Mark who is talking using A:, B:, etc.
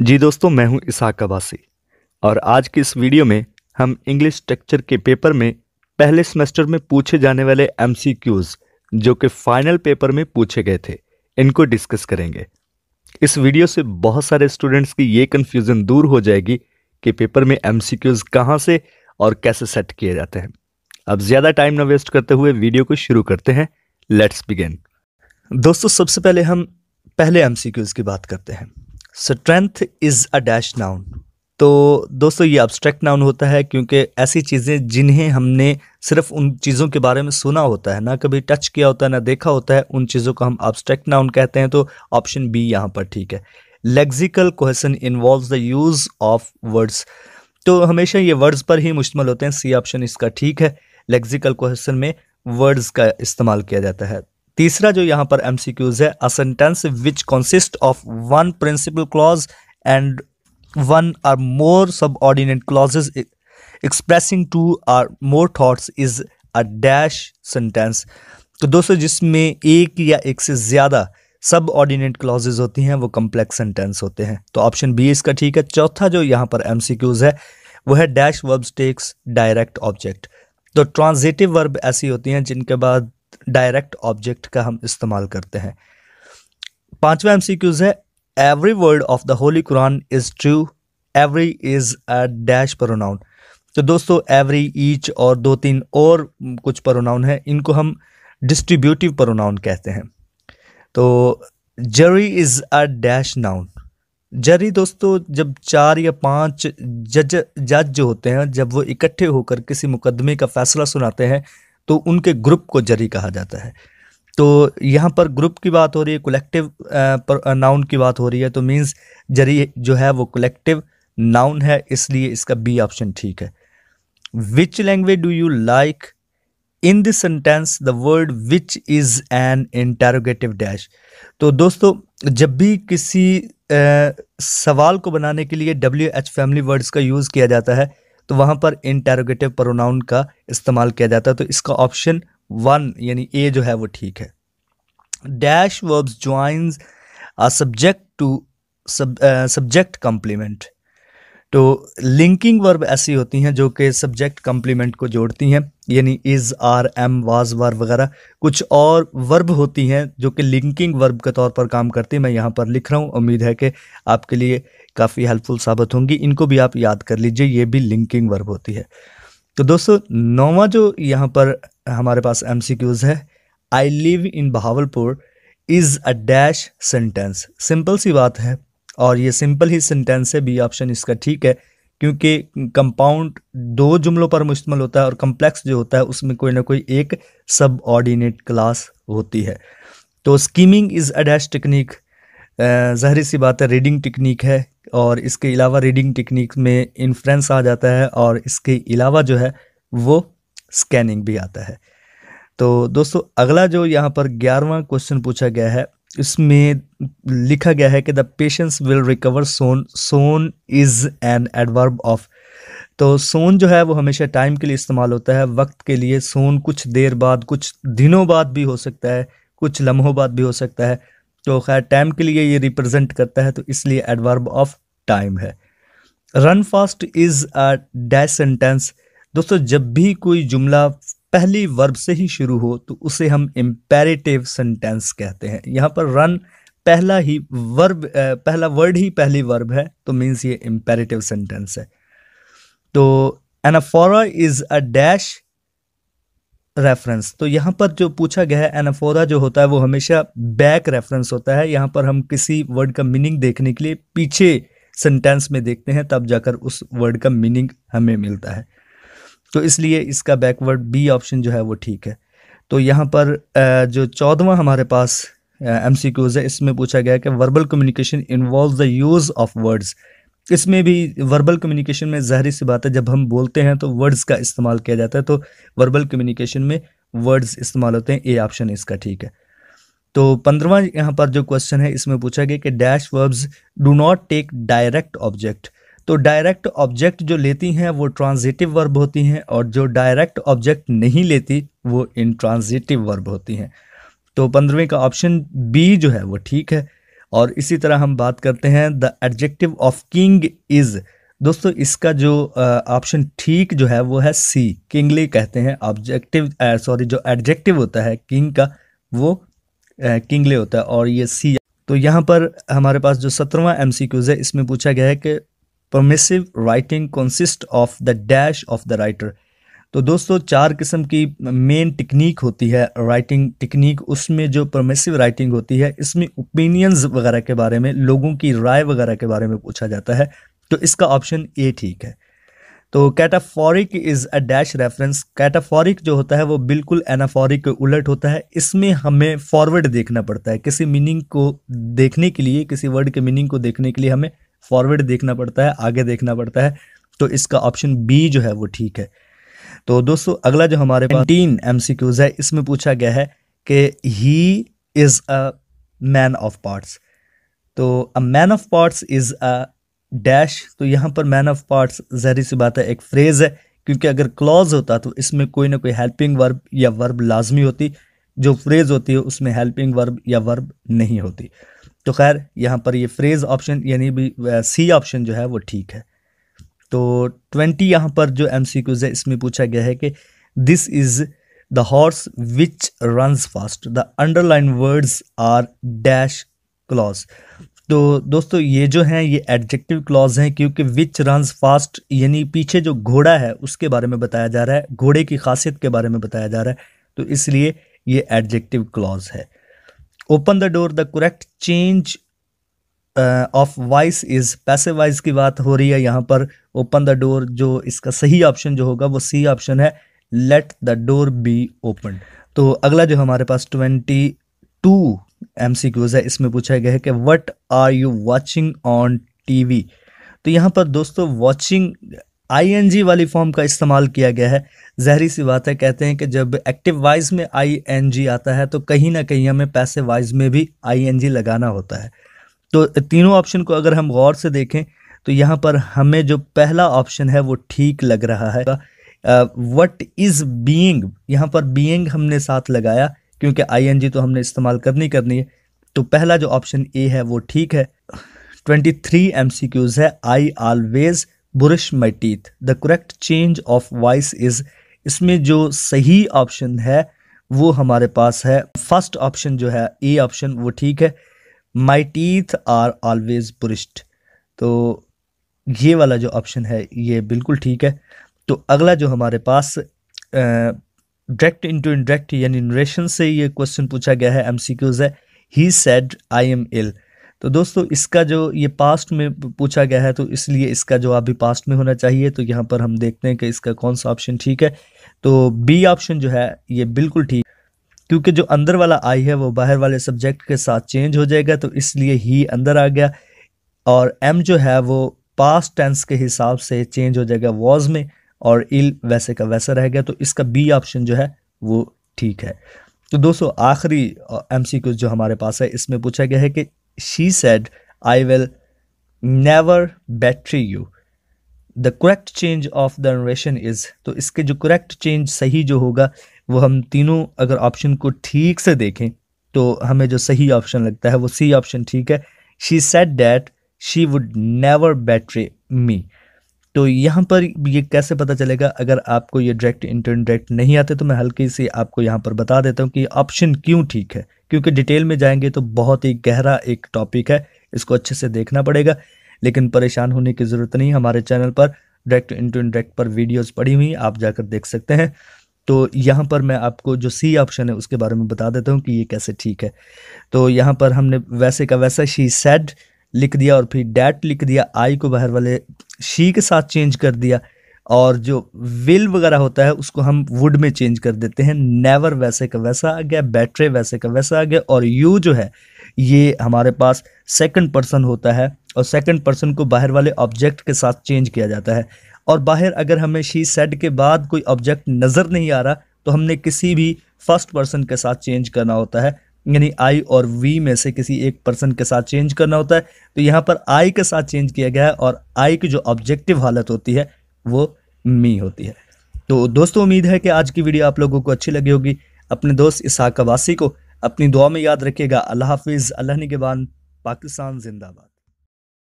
A: जी दोस्तों मैं हूं इसहाक अबासी और आज की इस वीडियो में हम इंग्लिश स्ट्रक्चर के पेपर में पहले सेमेस्टर में पूछे जाने वाले एम जो कि फाइनल पेपर में पूछे गए थे इनको डिस्कस करेंगे इस वीडियो से बहुत सारे स्टूडेंट्स की ये कन्फ्यूज़न दूर हो जाएगी कि पेपर में एम सी कहाँ से और कैसे सेट किए जाते हैं अब ज़्यादा टाइम ना वेस्ट करते हुए वीडियो को शुरू करते हैं लेट्स बिगेन दोस्तों सबसे पहले हम पहले एम की बात करते हैं strength is a dash noun तो दोस्तों ये अब्स्ट्रैक्ट नाउन होता है क्योंकि ऐसी चीज़ें जिन्हें हमने सिर्फ उन चीज़ों के बारे में सुना होता है ना कभी टच किया होता है ना देखा होता है उन चीज़ों को हम अब्स्ट्रैक्ट नाउन कहते हैं तो ऑप्शन बी यहाँ पर ठीक है lexical question involve the use of words तो हमेशा ये वर्ड्स पर ही मुश्तमल होते हैं सी ऑप्शन इसका ठीक है लेक्सिकल क्वेश्चन में वर्ड्स का इस्तेमाल किया जाता है तीसरा जो यहाँ पर एम सी क्यूज है a sentence which consist of one principal clause and one or more subordinate clauses expressing two or more thoughts is a dash sentence तो दोस्तों जिसमें एक या एक से ज़्यादा सब ऑर्डिनेट क्लॉजेज होती हैं वो कम्प्लेक्स सेंटेंस होते हैं तो ऑप्शन बी इसका ठीक है चौथा जो यहाँ पर एम सी क्यूज है वो है dash verbs takes direct object तो ट्रांजिटिव वर्ब ऐसी होती हैं जिनके बाद डायरेक्ट ऑब्जेक्ट का हम इस्तेमाल करते हैं पांचवा क्यूज है every word of the holy Quran is true every is a dash pronoun तो दोस्तों एवरी ईच और दो तीन और कुछ प्रोनाउन है इनको हम डिस्ट्रीब्यूटिव प्रोनाउन कहते हैं तो jury is a dash noun jury दोस्तों जब चार या पांच जज जज जो होते हैं जब वो इकट्ठे होकर किसी मुकदमे का फैसला सुनाते हैं तो उनके ग्रुप को जरी कहा जाता है तो यहाँ पर ग्रुप की बात हो रही है कलेक्टिव नाउन की बात हो रही है तो मीन्स जरी जो है वो कलेक्टिव नाउन है इसलिए इसका बी ऑप्शन ठीक है which language do you like in this sentence the word which is an interrogative dash तो दोस्तों जब भी किसी आ, सवाल को बनाने के लिए डब्ल्यू एच फैमिली वर्ड्स का यूज़ किया जाता है तो वहाँ पर इंटेरोगेटिव प्रोनाउन का इस्तेमाल किया जाता है तो इसका ऑप्शन वन यानी ए जो है वो ठीक है dash verbs joins a subject to subject complement तो लिंकिंग वर्ब ऐसी होती हैं जो कि सब्जेक्ट कम्प्लीमेंट को जोड़ती हैं यानी is are am was were वगैरह कुछ और वर्ब होती हैं जो कि लिंकिंग वर्ब के तौर पर काम करती हैं मैं यहाँ पर लिख रहा हूँ उम्मीद है कि आपके लिए काफ़ी हेल्पफुल साबित होंगी इनको भी आप याद कर लीजिए ये भी लिंकिंग वर्ब होती है तो दोस्तों नौवा जो यहाँ पर हमारे पास एम है I live in Bahawalpur is a dash sentence simple सी बात है और ये सिंपल ही सेंटेंस है बी ऑप्शन इसका ठीक है क्योंकि कंपाउंड दो जुमलों पर मुश्तमल होता है और कम्प्लेक्स जो होता है उसमें कोई ना कोई एक सब ऑर्डिनेट क्लास होती है तो skimming is a dash technique ज़हरी सी बात है रीडिंग टेक्निक है और इसके अलावा रीडिंग टेक्निक में इन्फ्रेंस आ जाता है और इसके अलावा जो है वो स्कैनिंग भी आता है तो दोस्तों अगला जो यहाँ पर ग्यारहवा क्वेश्चन पूछा गया है इसमें लिखा गया है कि the patients will recover soon soon is an adverb of तो सोन जो है वो हमेशा टाइम के लिए इस्तेमाल होता है वक्त के लिए सोन कुछ देर बाद कुछ दिनों बाद भी हो सकता है कुछ लम्हों बाद भी हो सकता है जो खैर टाइम के लिए ये रिप्रेजेंट करता है तो इसलिए एडवर्ब ऑफ टाइम है run fast is a dash sentence दोस्तों जब भी कोई जुमला पहली वर्ब से ही शुरू हो तो उसे हम इम्पेरेटिव सेंटेंस कहते हैं यहाँ पर रन पहला ही वर्ब पहला वर्ड ही पहली वर्ब है तो मीन्स ये इम्पेरेटिव सेंटेंस है तो anaphora is a dash reference तो यहाँ पर जो पूछा गया है एनाफोरा जो होता है वो हमेशा बैक रेफरेंस होता है यहाँ पर हम किसी वर्ड का मीनिंग देखने के लिए पीछे सेंटेंस में देखते हैं तब जाकर उस वर्ड का मीनिंग हमें मिलता है तो इसलिए इसका बैकवर्ड बी ऑप्शन जो है वो ठीक है तो यहाँ पर जो चौदवा हमारे पास एम है इसमें पूछा गया कि verbal communication involve the use of words इसमें भी वर्बल कम्युनिकेशन में जहरी सी बात है जब हम बोलते हैं तो वर्ड्स का इस्तेमाल किया जाता है तो वर्बल कम्युनिकेशन में वर्ड्स इस्तेमाल होते हैं ए ऑप्शन इसका ठीक है तो पंद्रवा यहाँ पर जो क्वेश्चन है इसमें पूछा गया कि dash verbs do not take direct object तो डायरेक्ट ऑब्जेक्ट जो लेती हैं वो ट्रांजिटिव वर्ब होती हैं और जो डायरेक्ट ऑब्जेक्ट नहीं लेती वो इनट्रांजिटिव वर्ब होती हैं तो पंद्रहवें का ऑप्शन बी जो है वो ठीक है और इसी तरह हम बात करते हैं the adjective of king is दोस्तों इसका जो ऑप्शन ठीक जो है वो है सी किंगली कहते हैं ऑब्जेक्टिव सॉरी जो एडजेक्टिव होता है किंग का वो किंगले होता है और ये सी तो यहाँ पर हमारे पास जो सत्रहवा एम है इसमें पूछा गया है कि persuasive writing consist of the dash of the writer तो दोस्तों चार किस्म की मेन टेक्निक होती है राइटिंग टेक्निक उसमें जो परमेसिव राइटिंग होती है इसमें ओपिनियंस वगैरह के बारे में लोगों की राय वगैरह के बारे में पूछा जाता है तो इसका ऑप्शन ए ठीक है तो cataphoric is a dash reference cataphoric जो होता है वो बिल्कुल एनाफोरिक उलट होता है इसमें हमें फॉरवर्ड देखना पड़ता है किसी मीनिंग को देखने के लिए किसी वर्ड के मीनिंग को देखने के लिए हमें फॉरवर्ड देखना पड़ता है आगे देखना पड़ता है तो इसका ऑप्शन बी जो है वो ठीक है तो दोस्तों अगला जो हमारे पास टीन एम है इसमें पूछा गया है कि he is a man of parts तो a man of parts is a dash तो यहाँ पर मैन ऑफ पार्ट्स जहरी सी बात है एक फ्रेज़ है क्योंकि अगर क्लॉज होता तो इसमें कोई ना कोई हेल्पिंग वर्ब या वर्ब लाजमी होती जो फ्रेज़ होती है उसमें हेल्पिंग वर्ब या वर्ब नहीं होती तो खैर यहाँ पर ये फ्रेज़ ऑप्शन यानी भी सी ऑप्शन जो है वो ठीक है तो ट्वेंटी यहाँ पर जो एम सी क्यूज है इसमें पूछा गया है कि this is the horse which runs fast the underline words are dash clause तो दोस्तों ये जो हैं ये एडजेक्टिव क्लॉज हैं क्योंकि विच रनस फास्ट यानी पीछे जो घोड़ा है उसके बारे में बताया जा रहा है घोड़े की खासियत के बारे में बताया जा रहा है तो इसलिए ये एडजेक्टिव क्लॉज है open the door the correct change of voice is passive voice की बात हो रही है यहाँ पर ओपन द डोर जो इसका सही ऑप्शन जो होगा वो सी ऑप्शन है let the door be open तो अगला जो हमारे पास twenty two M C Qs है इसमें पूछा गया है कि what are you watching on T V तो यहाँ पर दोस्तों वॉचिंग आई वाली फॉर्म का इस्तेमाल किया गया है जहरी सी बात है कहते हैं कि जब एक्टिव वाइज में आई आता है तो कहीं ना कहीं हमें पैसे वाइज में भी आई लगाना होता है तो तीनों ऑप्शन को अगर हम गौर से देखें तो यहाँ पर हमें जो पहला ऑप्शन है वो ठीक लग रहा है वट इज़ बींग यहाँ पर बींग हमने साथ लगाया क्योंकि आई तो हमने इस्तेमाल करनी करनी है तो पहला जो ऑप्शन ए है वो ठीक है twenty three M C Qs है I always brush my teeth the correct change of voice is इसमें जो सही ऑप्शन है वो हमारे पास है फर्स्ट ऑप्शन जो है ए ऑप्शन वो ठीक है my teeth are always brushed तो ये वाला जो ऑप्शन है ये बिल्कुल ठीक है तो अगला जो हमारे पास डायरेक्ट इनटू इनडायरेक्ट यानी नरेशन से ये क्वेश्चन पूछा गया है एमसीक्यूज है ही सेड आई एम इल तो दोस्तों इसका जो ये पास्ट में पूछा गया है तो इसलिए इसका जवाब भी पास्ट में होना चाहिए तो यहाँ पर हम देखते हैं कि इसका कौन सा ऑप्शन ठीक है तो बी ऑप्शन जो है ये बिल्कुल ठीक क्योंकि जो अंदर वाला आई है वो बाहर वाले सब्जेक्ट के साथ चेंज हो जाएगा तो इसलिए ही अंदर आ गया और एम जो है वो पास्ट टेंस के हिसाब से चेंज हो जाएगा वॉज में और इल वैसे का वैसा रह गया तो इसका बी ऑप्शन जो है वो ठीक है तो दोस्तों आखिरी एम सी क्यू जो हमारे पास है इसमें पूछा गया है कि she said I will never betray you the correct change of the narration is तो इसके जो करेक्ट चेंज सही जो होगा वो हम तीनों अगर ऑप्शन को ठीक से देखें तो हमें जो सही ऑप्शन लगता है वो सी ऑप्शन ठीक है she said that she would never betray me तो यहाँ पर ये कैसे पता चलेगा अगर आपको ये डायरेक्ट इंटरन डायरेक्ट नहीं आते तो मैं हल्की सी आपको यहाँ पर बता देता हूँ कि ऑप्शन क्यों ठीक है क्योंकि डिटेल में जाएंगे तो बहुत ही गहरा एक टॉपिक है इसको अच्छे से देखना पड़ेगा लेकिन परेशान होने की ज़रूरत नहीं हमारे चैनल पर डायरेक्ट इंटू डायरेक्ट पर वीडियोज़ पड़ी हुई आप जाकर देख सकते हैं तो यहाँ पर मैं आपको जो सी ऑप्शन है उसके बारे में बता देता हूँ कि ये कैसे ठीक है तो यहाँ पर हमने वैसे का वैसा शी सेड लिख दिया और फिर डैट लिख दिया आई को बाहर वाले शी के साथ चेंज कर दिया और जो विल वगैरह होता है उसको हम वुड में चेंज कर देते हैं नेवर वैसे का वैसा आ गया बैटरे वैसे का वैसा आ गया और यू जो है ये हमारे पास सेकंड पर्सन होता है और सेकंड पर्सन को बाहर वाले ऑब्जेक्ट के साथ चेंज किया जाता है और बाहर अगर हमें शी सेड के बाद कोई ऑब्जेक्ट नज़र नहीं आ रहा तो हमने किसी भी फर्स्ट पर्सन के साथ चेंज करना होता है यानी आई और वी में से किसी एक पर्सन के साथ चेंज करना होता है तो यहाँ पर आई के साथ चेंज किया गया है और आई की जो ऑब्जेक्टिव हालत होती है वो मी होती है तो दोस्तों उम्मीद है कि आज की वीडियो आप लोगों को अच्छी लगी होगी अपने दोस्त इसहाक वासी को अपनी दुआ में याद रखिएगा अल्लाह हाफिज़ अल्लाह बाद पाकिस्तान जिंदाबाद